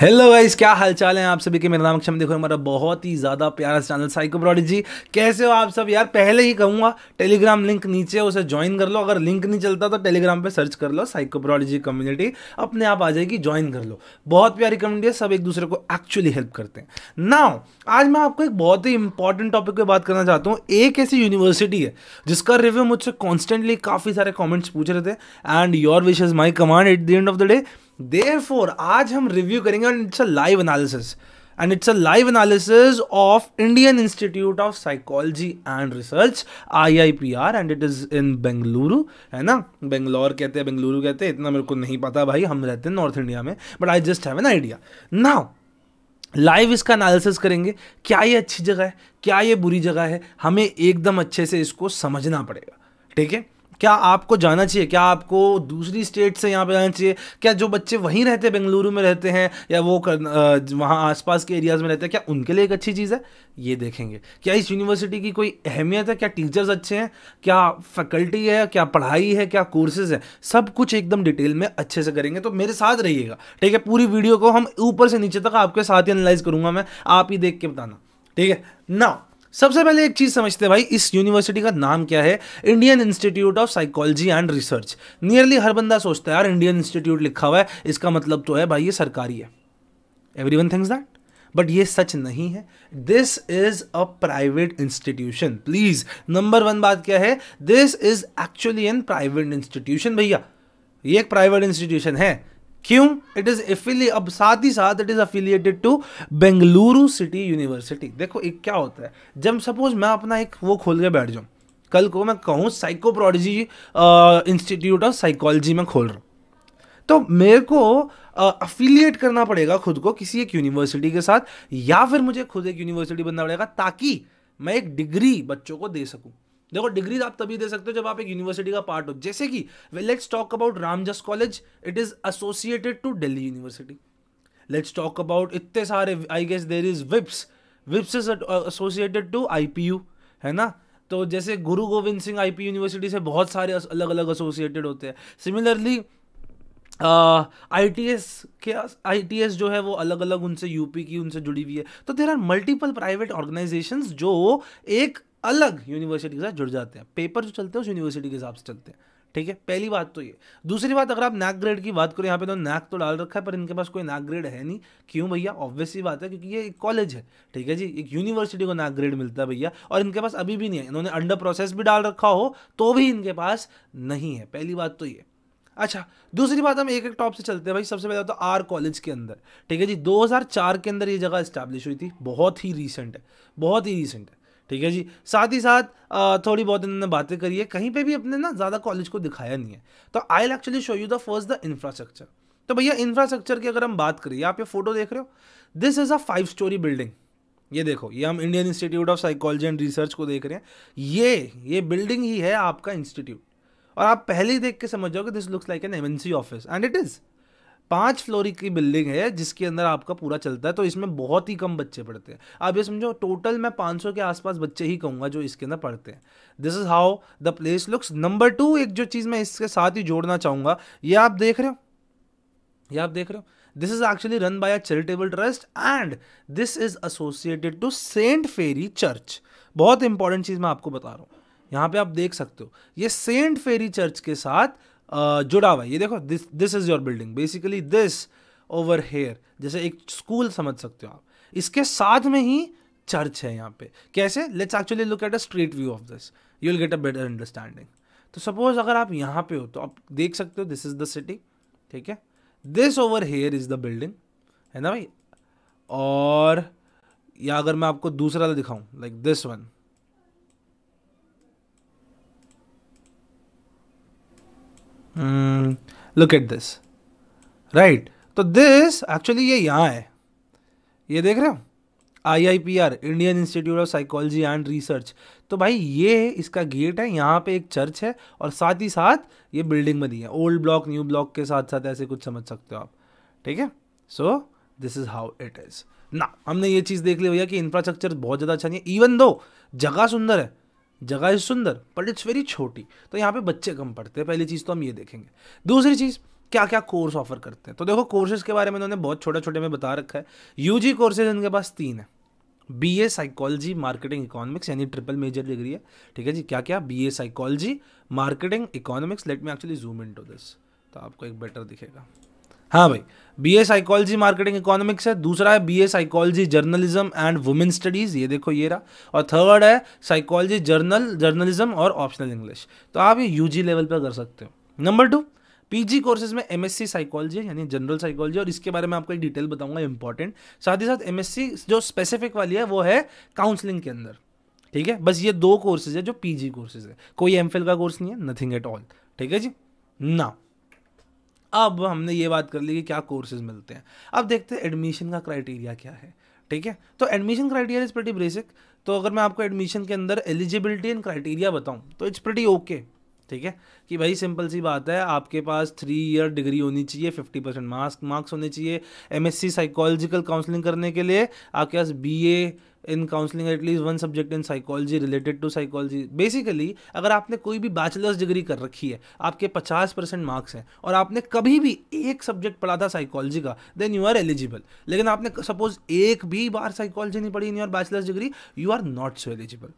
Hello guys क्या हालचाल है आप सभी के मेरा नाम अक्षम देखो हमारा बहुत ही ज़्यादा प्यारा चैनल साइको प्रोडिजी कैसे हो आप सब यार पहले ही कहूँगा टेलीग्राम लिंक नीचे उसे ज्वाइन कर लो अगर लिंक नहीं चलता तो टेलीग्राम पे सर्च कर लो साइको प्रोडिजी कम्युनिटी अपने आप आ जाएगी ज्वाइन कर लो बहुत प्यारी कम्युनिटी है सब एक दूसरे को एक्चुअली हेल्प करते हैं नाउ आज मैं आपको एक बहुत ही इंपॉर्टेंट टॉपिक पर बात करना चाहता हूँ एक ऐसी यूनिवर्सिटी है जिसका रिव्यू मुझसे कॉन्स्टेंटली काफ़ी सारे कॉमेंट्स पूछ रहे थे and your wish is my command at the end of the day therefore आज हम रिव्यू करेंगे and it's a live analysis and it's a live analysis of Indian institute of psychology and Research I I P R and it is in Bengaluru है ना बेंगलोर कहते हैं बेंगलुरु कहते हैं इतना मेरे को नहीं पता भाई हम रहते हैं नॉर्थ इंडिया में but I just have an idea now live इसका एनालिसिस करेंगे क्या ये अच्छी जगह है क्या ये बुरी जगह है हमें एकदम अच्छे से इसको समझना पड़ेगा ठीक है क्या आपको जाना चाहिए क्या आपको दूसरी स्टेट से यहाँ पे जाना चाहिए क्या जो बच्चे वहीं रहते हैं बेंगलुरु में रहते हैं या वो वहाँ आसपास के एरियाज़ में रहते हैं क्या उनके लिए एक अच्छी चीज़ है ये देखेंगे क्या इस यूनिवर्सिटी की कोई अहमियत है क्या टीचर्स अच्छे हैं क्या फैकल्टी है क्या पढ़ाई है क्या कोर्सेज हैं सब कुछ एकदम डिटेल में अच्छे से करेंगे तो मेरे साथ रहिएगा ठीक है पूरी वीडियो को हम ऊपर से नीचे तक आपके साथ ही एनालाइज करूँगा मैं आप ही देख के बताना ठीक है ना सबसे पहले एक चीज़ समझते हैं भाई इस यूनिवर्सिटी का नाम क्या है Indian institute of psychology and Research nearly हर बंदा सोचता है यार इंडियन इंस्टीट्यूट लिखा हुआ है इसका मतलब तो है भाई ये सरकारी है every one things that but ये सच नहीं है this is a private institution please number one बात क्या है this is actually an private institution भैया ये एक प्राइवेट इंस्टीट्यूशन है क्यों इट इज एफिली अब साथ ही साथ it is affiliated to Bengaluru city university देखो एक क्या होता है जब सपोज मैं अपना एक वो खोल के बैठ जाऊँ कल को मैं कहूँ साइको इंस्टीट्यूट ऑफ साइकोलॉजी में खोल रहा हूँ तो मेरे को अफिलिएट करना पड़ेगा खुद को किसी एक यूनिवर्सिटी के साथ या फिर मुझे खुद एक यूनिवर्सिटी बनना पड़ेगा ताकि मैं एक डिग्री बच्चों को दे सकूँ देखो डिग्रीज आप तभी दे सकते हो जब आप एक यूनिवर्सिटी का पार्ट हो जैसे कि let's talk about Ramjas college it is associated to Delhi university let's talk about इतने सारे I guess there is VIPS VIPS is associated to I है ना तो जैसे गुरु गोविंद सिंह आई यूनिवर्सिटी से बहुत सारे अलग अलग एसोसिएटेड होते हैं सिमिलरली आई टी एस के आई टी एस जो है वो अलग अलग उनसे यूपी की उनसे जुड़ी हुई है तो there are multiple private organisations जो एक अलग यूनिवर्सिटी के साथ जुड़ जाते हैं पेपर जो चलते हैं उस यूनिवर्सिटी के हिसाब से चलते हैं ठीक है पहली बात तो ये दूसरी बात अगर आप नैक ग्रेड की बात करें यहाँ पे तो नैक तो डाल रखा है पर इनके पास कोई नैक ग्रेड है नहीं क्यों भैया ऑब्वियसली बात है क्योंकि ये एक कॉलेज है ठीक है जी एक यूनिवर्सिटी को नैक ग्रेड मिलता है भैया और इनके पास अभी भी नहीं है इन्होंने अंडर प्रोसेस भी डाल रखा हो तो भी इनके पास नहीं है पहली बात तो ये अच्छा दूसरी बात हम एक एक टॉप से चलते हैं भाई सबसे पहले तो आर कॉलेज के अंदर ठीक है जी 2004 के अंदर ये जगह इस्टेब्लिश हुई थी बहुत ही रीसेंट है बहुत ही रीसेंट है ठीक है जी साथ ही साथ थोड़ी बहुत इन्होंने बातें करी है कहीं पे भी अपने ना ज़्यादा कॉलेज को दिखाया नहीं है तो I actually show you the first the infrastructure तो भैया इंफ्रास्ट्रक्चर की अगर हम बात करिए आप ये फोटो देख रहे हो this is a five storey building ये देखो ये हम Indian institute of psychology and Research को देख रहे हैं ये ये बिल्डिंग ही है आपका इंस्टीट्यूट और आप पहले ही देख के समझ जाओगे this looks like an MNC office and it is पांच फ्लोरी की बिल्डिंग है जिसके अंदर आपका पूरा चलता है तो इसमें बहुत ही कम बच्चे पढ़ते हैं आप ये समझो टोटल मैं 500 के आसपास बच्चे ही कहूँगा जो इसके अंदर पढ़ते हैं this is how the place looks number two एक जो चीज़ मैं इसके साथ ही जोड़ना चाहूँगा ये आप देख रहे हो ये आप देख रहे हो this is actually run by a charitable trust and this is associated to Saint Ferry church बहुत इंपॉर्टेंट चीज़ मैं आपको बता रहा हूँ यहाँ पे आप देख सकते हो ये सेंट फेरी चर्च के साथ जुड़ा हुआ है ये देखो this this is your building basically this over here जैसे एक स्कूल समझ सकते हो आप इसके साथ में ही चर्च है यहाँ पे कैसे let's actually look at a street view of this you will get a better understanding तो सपोज अगर आप यहाँ पे हो तो आप देख सकते हो दिस इज़ द सिटी ठीक है this over here is the building है ना भाई और या अगर मैं आपको दूसरा दिखाऊं like this one look at this right तो दिस एक्चुअली ये यहाँ है ये देख रहे हो I I P R Indian institute of psychology and Research तो भाई ये इसका गेट है यहाँ पे एक चर्च है और साथ ही साथ ये बिल्डिंग बनी है ओल्ड ब्लॉक न्यू ब्लॉक के साथ साथ ऐसे कुछ समझ सकते हो आप ठीक है so this is how it is ना हमने ये चीज़ देख ली भैया कि इंफ्रास्ट्रक्चर बहुत ज़्यादा अच्छा नहीं है इवन दो जगह सुंदर है जगह इज सुंदर बट इट्स वेरी छोटी तो यहाँ पे बच्चे कम पढ़ते हैं पहली चीज़ तो हम ये देखेंगे दूसरी चीज़ क्या क्या कोर्स ऑफर करते हैं तो देखो कोर्सेज के बारे में तो उन्होंने बहुत छोटे छोटे में बता रखा है यू जी कोर्सेज इनके पास तीन है B A psychology marketing economics यानी ट्रिपल मेजर डिग्री है ठीक है जी क्या क्या B A psychology marketing economics let me actually zoom in to this तो आपको एक बेटर दिखेगा हाँ भाई B A psychology marketing economics है दूसरा है B A psychology journalism and women studies ये देखो ये रहा और थर्ड है साइकोलॉजी जर्नल जर्नलिज्म और ऑप्शनल इंग्लिश तो आप ये यू जी लेवल पर कर सकते हो number two P G courses में एमएससी साइकोलॉजी यानी जनरल साइकोलॉजी और इसके बारे में आपको एक डिटेल बताऊंगा इंपॉर्टेंट साथ ही साथ एमएससी जो स्पेसिफिक वाली है वो है काउंसलिंग के अंदर ठीक है बस ये दो कोर्सेज है जो पी जी कोर्सेज है कोई एम फिल का कोर्स नहीं है नथिंग एट ऑल ठीक है जी ना अब हमने ये बात कर ली कि क्या कोर्सेज मिलते हैं अब देखते हैं एडमिशन का क्राइटेरिया क्या है ठीक है तो admission criteria is pretty basic तो अगर मैं आपको एडमिशन के अंदर एलिजिबिलिटी एंड क्राइटेरिया बताऊं तो इट्स प्रटी ओके ठीक है कि भाई सिंपल सी बात है आपके पास थ्री ईयर डिग्री होनी चाहिए फिफ्टी परसेंट मार्क्स मार्क्स होने चाहिए एमएससी साइकोलॉजिकल काउंसलिंग करने के लिए आपके पास BA in counselling at least one subject in psychology related to psychology basically अगर आपने कोई भी बैचलर्स डिग्री कर रखी है आपके पचास परसेंट मार्क्स हैं और आपने कभी भी एक सब्जेक्ट पढ़ा था साइकोलॉजी का देन यू आर एलिजिबल लेकिन आपने सपोज एक भी बार साइकोलॉजी नहीं पढ़ी in your bachelor's degree you are not so eligible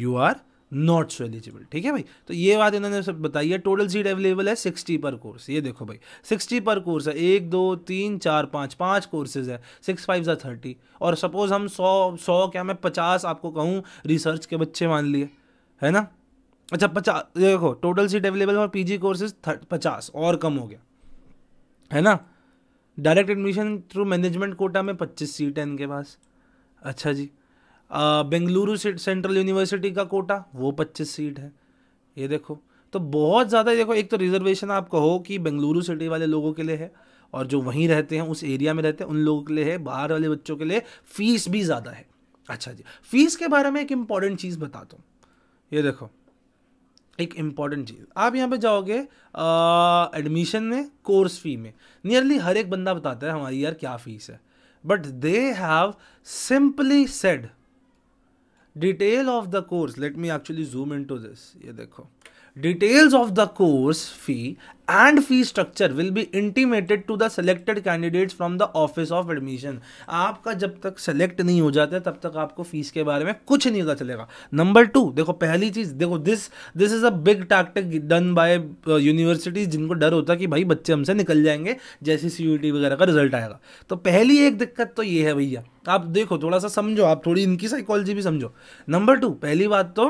you are not so eligible ठीक है भाई तो ये बात इन्होंने सब बताई है टोटल सीट अवेलेबल है सिक्सटी पर कोर्स ये देखो भाई सिक्सटी पर कोर्स है एक दो तीन चार पाँच पाँच कोर्सेज है सिक्स फाइव या थर्टी और सपोज़ हम सौ सौ क्या मैं पचास आपको कहूँ रिसर्च के बच्चे मान लिए है ना अच्छा पचास देखो total seat available P G courses पचास और कम हो गया है ना direct admission through management quota में पच्चीस सीट है इनके पास अच्छा जी बेंगलुरु सेंट्रल यूनिवर्सिटी का कोटा वो पच्चीस सीट है ये देखो तो बहुत ज़्यादा देखो एक तो रिजर्वेशन आप कहो कि बेंगलुरु सिटी वाले लोगों के लिए है और जो वहीं रहते हैं उस एरिया में रहते हैं उन लोगों के लिए है बाहर वाले बच्चों के लिए फ़ीस भी ज़्यादा है अच्छा जी फीस के बारे में एक इम्पॉर्टेंट चीज़ बता दो ये देखो एक इम्पॉर्टेंट चीज़ आप यहाँ पे जाओगे एडमिशन में कोर्स फी में नियरली हर एक बंदा बताता है हमारी यार क्या फ़ीस है but they have simply said detail of the course let me actually zoom in to this ये देखो Details of the course fee and fee structure will be intimated to the selected candidates from the office of admission. आपका जब तक select नहीं हो जाता तब तक आपको फीस के बारे में कुछ नहीं पता चलेगा नंबर टू देखो पहली चीज़ देखो this this is a big tactic done by universities जिनको डर होता कि भाई बच्चे हमसे निकल जाएंगे जैसे सी वगैरह का रिजल्ट आएगा तो पहली एक दिक्कत तो ये है भैया आप देखो थोड़ा सा समझो आप थोड़ी इनकी साइकोलॉजी भी समझो नंबर टू पहली बात तो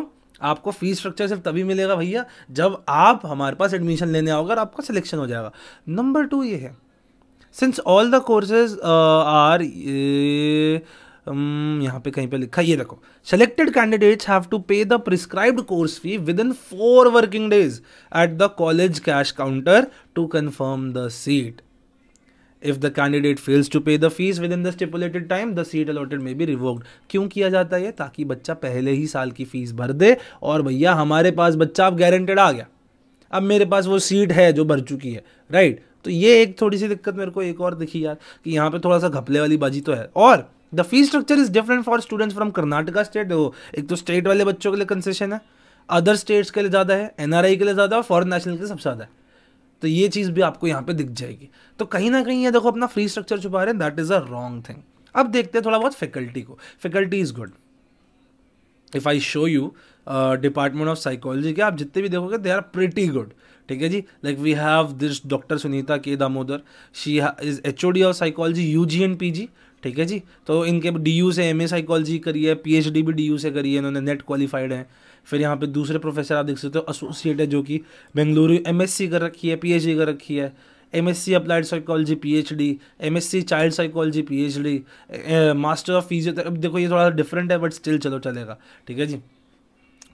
आपको फीस स्ट्रक्चर सिर्फ तभी मिलेगा भैया जब आप हमारे पास एडमिशन लेने आओगे और आपका सिलेक्शन हो जाएगा नंबर टू ये है since all the courses are यहाँ पे कहीं पे लिखा ये देखो selected candidates have to pay the prescribed course fee within four working days at the college cash counter to confirm the seat if the candidate fails to pay the fees within the stipulated time the seat allotted may be revoked क्यों किया जाता है ताकि बच्चा पहले ही साल की fees भर दे और भैया हमारे पास बच्चा अब गारंटेड आ गया अब मेरे पास वो सीट है जो भर चुकी है राइट तो ये एक थोड़ी सी दिक्कत मेरे को एक और दिखी यार कि यहाँ पे थोड़ा सा घपले वाली बाजी तो है और the fee structure is different for students from Karnataka state देखो एक तो स्टेट वाले बच्चों के लिए कंसेशन है अदर स्टेट्स के लिए ज़्यादा है एनआरआई के लिए ज़्यादा और फॉरन नेशनल के लिए सबसे ज़्यादा है तो ये चीज़ भी आपको यहाँ पे दिख जाएगी तो कहीं ना कहीं ये देखो अपना फ्री स्ट्रक्चर छुपा रहे हैं that is a wrong thing अब देखते हैं थोड़ा बहुत फैकल्टी को faculty is good if I show you department of psychology के आप जितने भी देखोगे दे आर प्रिटी गुड ठीक है जी like we have this doctor Sunita के Damodar she is H O D of psychology U G and P G ठीक है जी तो इनके डी यू से एम ए साइकोलॉजी करी है पी एच डी भी डी यू से करी है इन्होंने नेट क्वालिफाइड है फिर यहाँ पे दूसरे प्रोफेसर आप देख सकते हो एसोसिएट है जो कि बेंगलुरु एम एस सी कर रखी है पी एच डी कर रखी है M S C applied psychology P H D M S C child psychology P H D master of physiotherapy देखो ये थोड़ा डिफरेंट है बट स्टिल चलो चलेगा ठीक है जी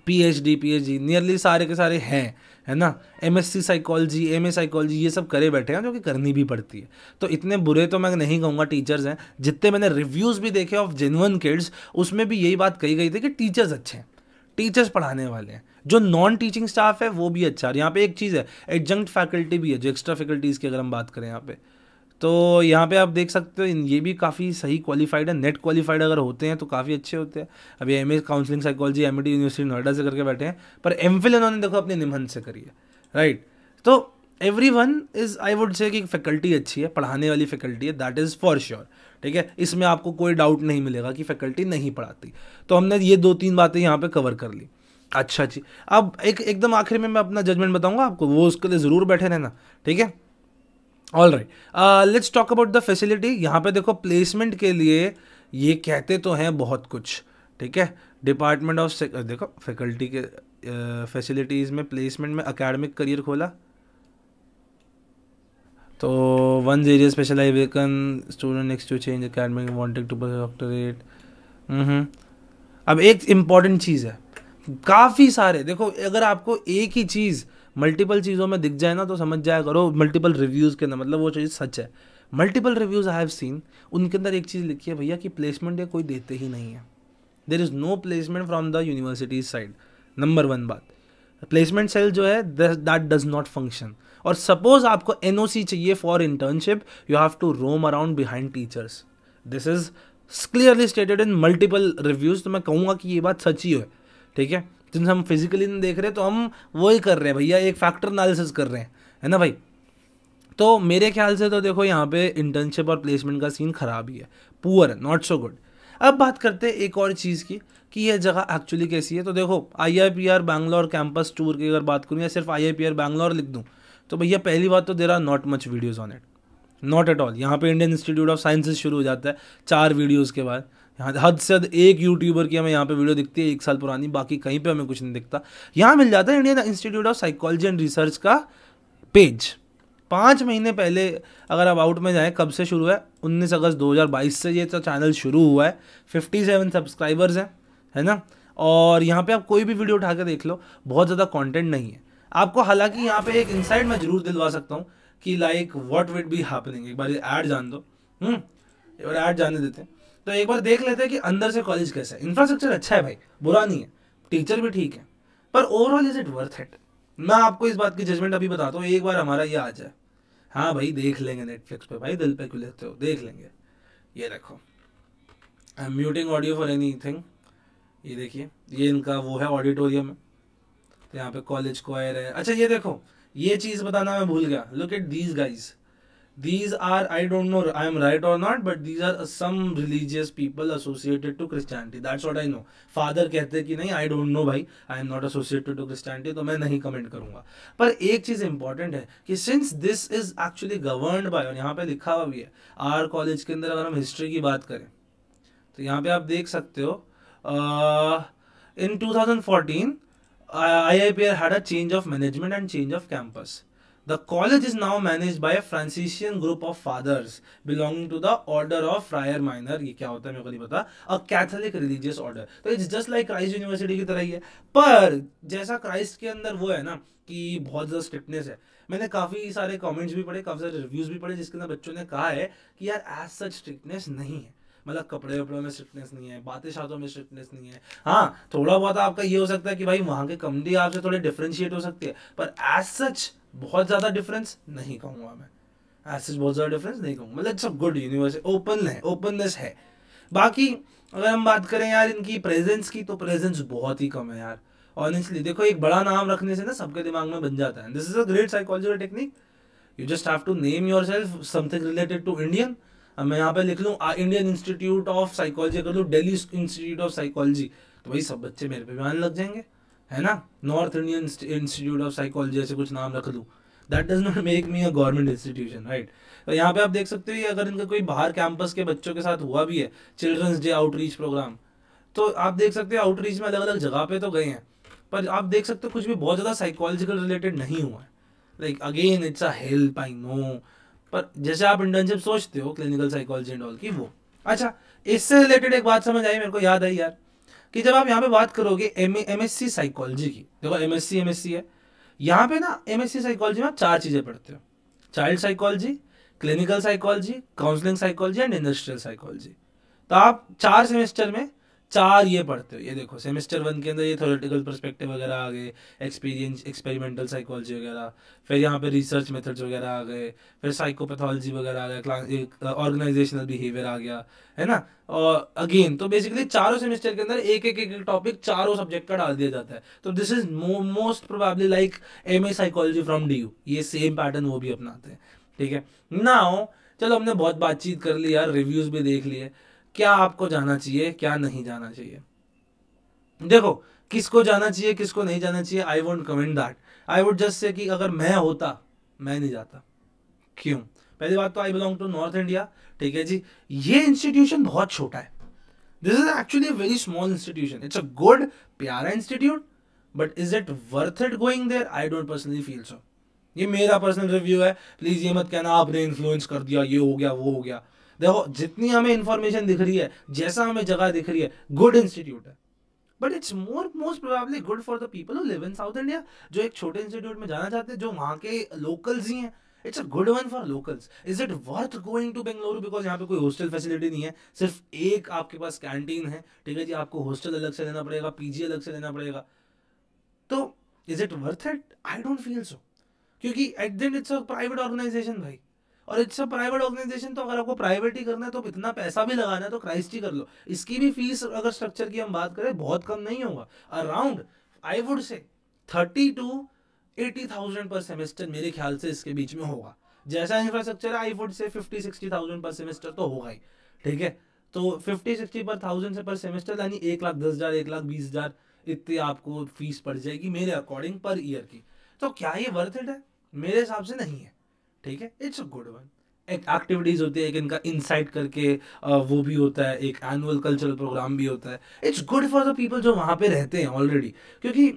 P H D P H D nearly सारे के सारे हैं है ना M S C psychology M A psychology ये सब करे बैठे हैं जो कि करनी भी पड़ती है तो इतने बुरे तो मैं नहीं कहूँगा टीचर्स हैं जितने मैंने रिव्यूज़ भी देखे ऑफ जेनुअन किड्स उसमें भी यही बात कही गई थी कि टीचर्स अच्छे हैं टीचर्स पढ़ाने वाले हैं जो नॉन टीचिंग स्टाफ है वो भी अच्छा और यहाँ पे एक चीज़ है एडजंक्ट फैकल्टी भी है जो एक्स्ट्रा फैकल्टीज़ की अगर हम बात करें यहाँ पर तो यहाँ पे आप देख सकते हो ये भी काफ़ी सही क्वालिफाइड है नेट क्वालिफाइड अगर होते हैं तो काफ़ी अच्छे होते हैं अभी M counselling psychology M university Noida से करके बैठे हैं पर एम इन्होंने देखो अपने निमहन से करी है राइट तो everyone is I would say कि फैकल्टी अच्छी है पढ़ाने वाली फैकल्टी है दैट इज़ फॉर श्योर ठीक है इसमें आपको कोई डाउट नहीं मिलेगा कि फैकल्टी नहीं पढ़ाती तो हमने ये दो तीन बातें यहाँ पे कवर कर ली अच्छा जी अब एक एकदम आखिर में मैं अपना जजमेंट बताऊंगा आपको वो उसके लिए ज़रूर बैठे रहना ठीक है all right let's talk about the facility यहाँ पे देखो प्लेसमेंट के लिए ये कहते तो हैं बहुत कुछ ठीक है डिपार्टमेंट ऑफ देखो फैकल्टी के फैसिलिटीज़ uh, में प्लेसमेंट में अकेडमिक करियर खोला तो one area specialise we can student next to change academic wanted to doctorate अब एक इम्पॉर्टेंट चीज़ है काफ़ी सारे देखो अगर आपको एक ही चीज़ मल्टीपल चीज़ों में दिख जाए ना तो समझ जाया करो मल्टीपल रिव्यूज़ के अंदर मतलब वो चीज़ सच है multiple reviews I have seen उनके अंदर एक चीज़ लिखी है भैया कि प्लेसमेंट ये कोई देते ही नहीं है there is no placement from the universities side number one बात प्लेसमेंट सेल जो है दैट डज नॉट फंक्शन और सपोज आपको एन चाहिए for internship you have to roam around behind teachers this is clearly stated in multiple reviews तो मैं कहूँगा कि ये बात सच ही है ठीक है जिनसे हम फिजिकली नहीं देख रहे तो हम वही कर रहे हैं भैया एक फैक्टर एनालिसिस कर रहे हैं है ना भाई तो मेरे ख्याल से तो देखो यहाँ पे इंटर्नशिप और प्लेसमेंट का सीन ख़राब ही है पुअर है नॉट सो गुड अब बात करते हैं एक और चीज़ की कि यह जगह एक्चुअली कैसी है तो देखो I I P R Bangalore campus tour की अगर बात करूँ या सिर्फ I I P R Bangalore लिख दूँ तो भैया पहली बात तो there are not much videos on it not at all यहाँ पे इंडियन इंस्टीट्यूट ऑफ साइंसेज शुरू हो जाता है चार वीडियोज़ के बाद यहाँ हद से हद एक यूट्यूबर की हमें यहाँ पे वीडियो दिखती है एक साल पुरानी बाकी कहीं पे हमें कुछ नहीं दिखता यहाँ मिल जाता है Indian institute of psychology and research का पेज पाँच महीने पहले अगर आप आउट में जाएँ कब से शुरू है उन्नीस अगस्त दो से ये तो चैनल शुरू हुआ है फिफ्टी सब्सक्राइबर्स हैं है ना और यहाँ पे आप कोई भी वीडियो उठा के देख लो बहुत ज़्यादा कंटेंट नहीं है आपको हालांकि यहाँ पे एक इंसाइट मैं जरूर दिलवा सकता हूँ कि like what would be happening एक बार ऐड जान दो हम्म, एक बार ऐड जाने देते हैं तो एक बार देख लेते हैं कि अंदर से कॉलेज कैसा है इंफ्रास्ट्रक्चर अच्छा है भाई बुरा नहीं है टीचर भी ठीक है पर overall is it worth it मैं आपको इस बात की जजमेंट अभी बताता हूँ एक बार हमारा ये आ जाए हाँ भाई देख लेंगे नेटफ्लिक्स पे भाई दिल पे क्यों लेते हो देख लेंगे ये रखो I am muting audio for anything ये देखिए ये इनका वो है ऑडिटोरियम है तो यहाँ पे कॉलेज क्वायर है अच्छा ये देखो ये चीज़ बताना मैं भूल गया look at these guys these are i don't know i am right or not but these are some religious people associated to christianity that's what i know father kehte ki nahi i don't know bhai i am not associated to christianity to main nahi comment karunga par ek cheez important hai ki since this is actually governed by aur yahan pe likha hua bhi hai our college ke andar agar hum history ki baat kare to yahan pe aap dekh sakte ho uh, in 2014 IIPR had a change of management and change of campus. The college is now managed by a Franciscan group of fathers belonging to the order of Friar Minor. ये क्या होता है मेरे को नहीं पता अ Catholic religious order तो it's just like Christ University की तरह ही है पर जैसा Christ के अंदर वो है ना कि बहुत ज़्यादा strictness है मैंने काफ़ी सारे comments भी पढ़े काफ़ी सारे reviews भी पढ़े जिसके अंदर बच्चों ने कहा है कि यार as such strictness नहीं है मतलब कपड़े वपड़ों में स्ट्रिक्टनेस नहीं है बातें शातों में स्ट्रिक्टनेस नहीं है हाँ थोड़ा बहुत आपका ये हो सकता है कि भाई वहाँ के कमडी आपसे थोड़े डिफ्रेंशिएट हो सकती है पर एज सच बहुत ज़्यादा डिफरेंस नहीं कहूंगा मैं ऐसे बहुत ज़्यादा डिफरेंस नहीं कहूंगा मतलब it's a good universe open है ओपननेस है बाकी अगर हम बात करें यार इनकी प्रेजेंस की तो प्रेजेंस बहुत ही कम है यार ऑनेस्टली देखो एक बड़ा नाम रखने से ना सबके दिमाग में बन जाता है this is a great psychological technique you just have to name yourself something related to Indian मैं यहाँ पे लिख लूँ इंडियन इंस्टीट्यूट ऑफ साइकोलॉजी कर लूँ डेली इंस्टीट्यूट ऑफ साइकोलॉजी तो भाई सब बच्चे मेरे पे भी आने लग जाएंगे है ना north Indian institute of psychology ऐसे कुछ नाम रख लूँ that does not make me a government institution right तो यहाँ पे आप देख सकते हो कि अगर इनका कोई बाहर कैंपस के बच्चों के साथ हुआ भी है चिल्ड्रंस डे आउटरीच प्रोग्राम तो आप देख सकते हो आउटरीच में अलग अलग जगह पे तो गए हैं पर आप देख सकते हो कुछ भी बहुत ज़्यादा साइकोलॉजिकल रिलेटेड नहीं हुआ है like again it's a help I know पर जैसे आप इंटर्नशिप सोचते हो क्लिनिकल साइकोलॉजी एंड ऑल की वो अच्छा इससे रिलेटेड एक बात समझ आई मेरे को याद आई यार कि जब आप यहाँ पे बात करोगे एम एस सी साइकोलॉजी की देखो एमएससी एमएससी है यहाँ पे ना एमएससी साइकोलॉजी में आप चार चीजें पढ़ते हो child psychology clinical psychology counselling psychology and industrial psychology तो आप चार सेमेस्टर में चार ये पढ़ते हो ये देखो सेमेस्टर वन के अंदर ये थोरेटिकल परस्पेक्टिव वगैरह आ गए एक्सपीरियंस एक्सपेरिमेंटल साइकोलॉजी वगैरह फिर यहाँ पे रिसर्च मेथड्स वगैरह आ गए फिर साइकोपैथोलॉजी वगैरह आ गया ऑर्गेनाइजेशनल बिहेवियर uh, आ गया है ना और अगेन तो बेसिकली चारों सेमेस्टर के अंदर एक एक एक टॉपिक चारों सब्जेक्ट का डाल दिया जाता है तो this is most probably like M A psychology from D U ये सेम पैटर्न वो भी अपनाते हैं ठीक है ना चलो हमने बहुत बातचीत कर ली यार रिव्यूज़ भी देख लिए क्या आपको जाना चाहिए क्या नहीं जाना चाहिए देखो किसको जाना चाहिए किसको नहीं जाना चाहिए I won't comment that I would just say कि अगर मैं होता मैं नहीं जाता क्यों पहली बात तो I belong to north India ठीक है जी ये इंस्टीट्यूशन बहुत छोटा है this is actually very small institution it's a good प्यारा institute but is it worth it going there I don't personally feel so ये मेरा पर्सनल रिव्यू है प्लीज ये मत कहना आपने इन्फ्लुएंस कर दिया ये हो गया वो हो गया देखो जितनी हमें इंफॉर्मेशन दिख रही है जैसा हमें जगह दिख रही है गुड इंस्टीट्यूट है but it's more most probably good for the people who live in south India जो एक छोटे इंस्टीट्यूट में जाना चाहते हैं जो वहाँ के लोकल्स ही हैं it's a good one for locals is it worth going to Bengaluru because यहाँ पे कोई हॉस्टल फैसिलिटी नहीं है सिर्फ एक आपके पास कैंटीन है ठीक है जी आपको हॉस्टल अलग से लेना पड़ेगा पीजी अलग से लेना पड़ेगा तो is it worth it I don't feel so क्योंकि at end it's a private organisation भाई और इट्स अ प्राइवेट ऑर्गेनाइजेशन तो अगर आपको प्राइवेट ही करना है तो इतना पैसा भी लगाना है तो क्राइस्ट ही कर लो इसकी भी फीस अगर स्ट्रक्चर की हम बात करें बहुत कम नहीं होगा around I would say thirty to eighty thousand per semester मेरे ख्याल से इसके बीच में होगा जैसा इंफ्रास्ट्रक्चर है I would say fifty sixty thousand per semester तो होगा ही ठीक है तो फिफ्टी सिक्सटी पर थाउजेंड से पर सेमेस्टर यानी एक लाख दस हज़ार एक लाख बीस हज़ार इतनी आपको फीस पड़ जाएगी मेरे अकॉर्डिंग पर ईयर की तो क्या ये वर्थ इट है मेरे हिसाब से नहीं है ठीक है इट्स अ गुड वन एक एक्टिविटीज़ होती है एक इनका इनसाइट करके वो भी होता है एक एनुअल कल्चरल प्रोग्राम भी होता है it's good for the people जो वहाँ पे रहते हैं ऑलरेडी क्योंकि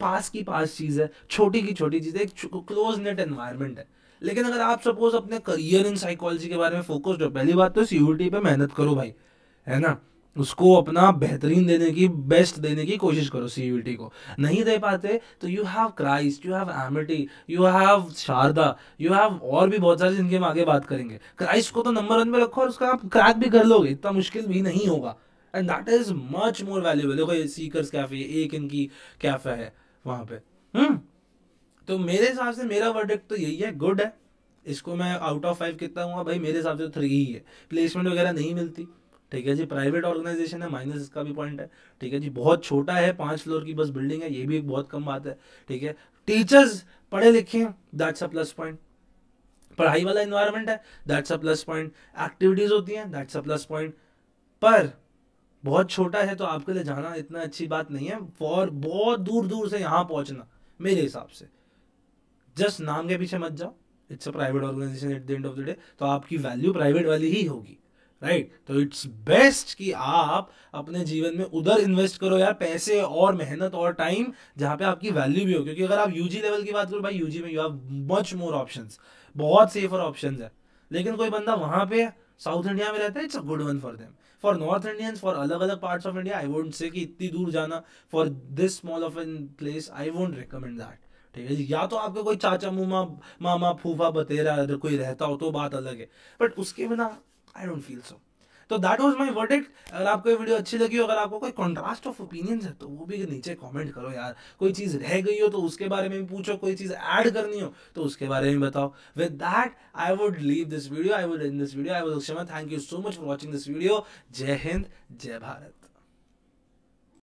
पास की पास चीज़ है छोटी की छोटी चीज़ है एक क्लोज नेट एनवायरनमेंट है लेकिन अगर आप सपोज अपने करियर इन साइकोलॉजी के बारे में फोकस्ड हो पहली बात तो सी पे मेहनत करो भाई है ना उसको अपना बेहतरीन देने की बेस्ट देने की कोशिश करो सी को नहीं दे पाते तो you have Christ you have Amity you have Sharda you have और भी बहुत सारे जिनके हम आगे बात करेंगे क्राइस्ट को तो नंबर वन में रखो और उसका आप क्रैक भी कर लोगे इतना मुश्किल भी नहीं होगा and that is much more valuable देखो सीकर्स कैफे एक इनकी कैफे है वहाँ पे हम्म तो मेरे हिसाब से मेरा वर्डिक्ट तो यही है गुड है इसको मैं आउट ऑफ फाइव कितना हुआ भाई मेरे हिसाब से तो थ्री ही है प्लेसमेंट वगैरह नहीं मिलती ठीक है जी प्राइवेट ऑर्गेनाइजेशन है माइनस इसका भी पॉइंट है ठीक है जी बहुत छोटा है पांच फ्लोर की बस बिल्डिंग है ये भी एक बहुत कम बात है ठीक है टीचर्स पढ़े लिखे हैं दैट्स अ प्लस पॉइंट पढ़ाई वाला इन्वायरमेंट है that's a plus point activities होती हैं दैट्स अ प्लस पॉइंट पर बहुत छोटा है तो आपके लिए जाना इतना अच्छी बात नहीं है फॉर बहुत दूर दूर से यहाँ पहुंचना मेरे हिसाब से जस्ट नाम के पीछे मत जाओ it's a private organisation at the end of the day तो आपकी वैल्यू प्राइवेट वाली ही होगी राइट तो इट्स बेस्ट कि आप अपने जीवन में उधर इन्वेस्ट करो यार पैसे और मेहनत और टाइम जहां पे आपकी वैल्यू भी हो क्योंकि अगर आप यूजी लेवल की बात करो भाई यूजी में you have much more option बहुत सेफर ऑप्शन है लेकिन कोई बंदा वहां पे साउथ इंडिया में रहता है it's a good one for them for north Indians for अलग अलग parts of India I would say कि इतनी दूर जाना for this small of an place I won't recommend that ठीक है या तो आपका कोई चाचा मुमा मामा फूफा बतेरा कोई रहता हो तो बात अलग है बट उसके बिना आई डोंट फील सो तो दैट वॉज माई वर्डिक अगर आपको ये वीडियो अच्छी लगी हो अगर आपको कोई कॉन्ट्रास्ट ऑफ ओपिनियंस है तो वो भी नीचे कमेंट करो यार कोई चीज़ रह गई हो तो उसके बारे में भी पूछो कोई चीज़ ऐड करनी हो तो उसके बारे में बताओ with that I would leave this video I would in this video I would thank you so much for watching this video जय हिंद जय भारत